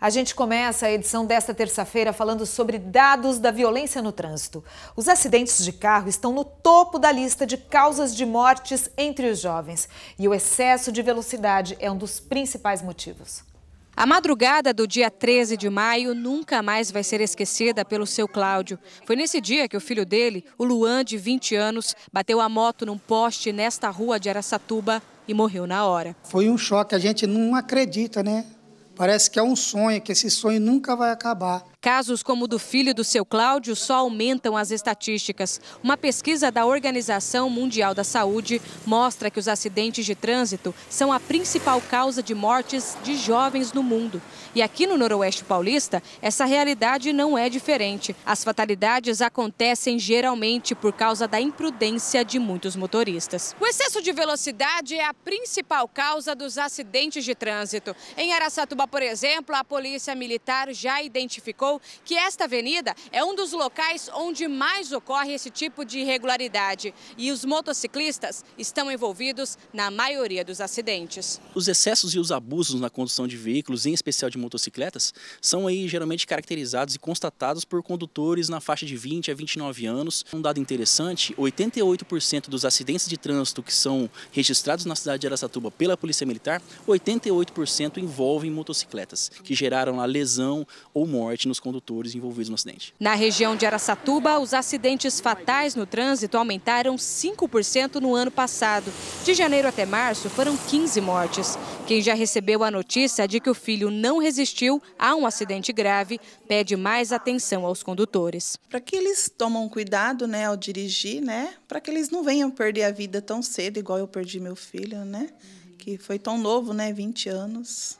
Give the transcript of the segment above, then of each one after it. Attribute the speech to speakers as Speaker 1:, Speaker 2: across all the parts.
Speaker 1: A gente começa a edição desta terça-feira falando sobre dados da violência no trânsito. Os acidentes de carro estão no topo da lista de causas de mortes entre os jovens e o excesso de velocidade é um dos principais motivos. A madrugada do dia 13 de maio nunca mais vai ser esquecida pelo seu Cláudio. Foi nesse dia que o filho dele, o Luan, de 20 anos, bateu a moto num poste nesta rua de Aracatuba e morreu na hora. Foi um choque, a gente não acredita, né? Parece que é um sonho, que esse sonho nunca vai acabar. Casos como o do filho do seu Cláudio só aumentam as estatísticas. Uma pesquisa da Organização Mundial da Saúde mostra que os acidentes de trânsito são a principal causa de mortes de jovens no mundo. E aqui no Noroeste Paulista, essa realidade não é diferente. As fatalidades acontecem geralmente por causa da imprudência de muitos motoristas. O excesso de velocidade é a principal causa dos acidentes de trânsito. Em Araçatuba, por exemplo, a Polícia Militar já identificou destacou que esta avenida é um dos locais onde mais ocorre esse tipo de irregularidade e os motociclistas estão envolvidos na maioria dos acidentes.
Speaker 2: Os excessos e os abusos na condução de veículos, em especial de motocicletas, são aí geralmente caracterizados e constatados por condutores na faixa de 20 a 29 anos. Um dado interessante, 88% dos acidentes de trânsito que são registrados na cidade de Aracatuba pela Polícia Militar, 88% envolvem motocicletas, que geraram a lesão ou morte nos dos condutores envolvidos no acidente.
Speaker 1: Na região de Araçatuba, os acidentes fatais no trânsito aumentaram 5% no ano passado. De janeiro até março, foram 15 mortes. Quem já recebeu a notícia de que o filho não resistiu a um acidente grave, pede mais atenção aos condutores.
Speaker 2: Para que eles tomam cuidado né, ao dirigir, né, para que eles não venham perder a vida tão cedo, igual eu perdi meu filho, né? Que foi tão novo, né? 20 anos.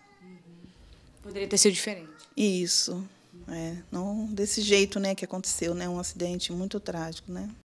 Speaker 2: Poderia ter sido diferente. Isso. É, não desse jeito, né, que aconteceu, né, um acidente muito trágico, né?